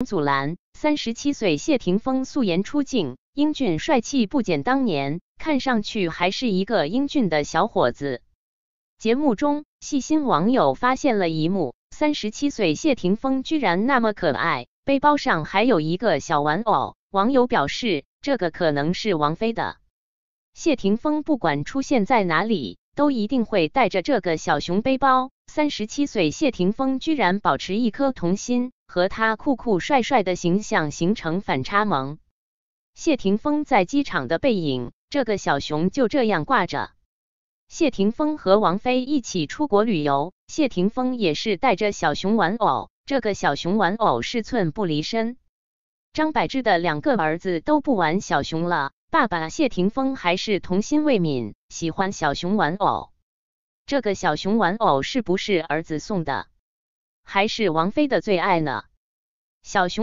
王祖蓝三十七岁，谢霆锋素颜出镜，英俊帅气不减当年，看上去还是一个英俊的小伙子。节目中，细心网友发现了一幕：三十七岁谢霆锋居然那么可爱，背包上还有一个小玩偶。网友表示，这个可能是王菲的。谢霆锋不管出现在哪里，都一定会带着这个小熊背包。三十七岁谢霆锋居然保持一颗童心。和他酷酷帅帅的形象形成反差萌。谢霆锋在机场的背影，这个小熊就这样挂着。谢霆锋和王菲一起出国旅游，谢霆锋也是带着小熊玩偶，这个小熊玩偶是寸不离身。张柏芝的两个儿子都不玩小熊了，爸爸谢霆锋还是童心未泯，喜欢小熊玩偶。这个小熊玩偶是不是儿子送的？还是王菲的最爱呢，小熊。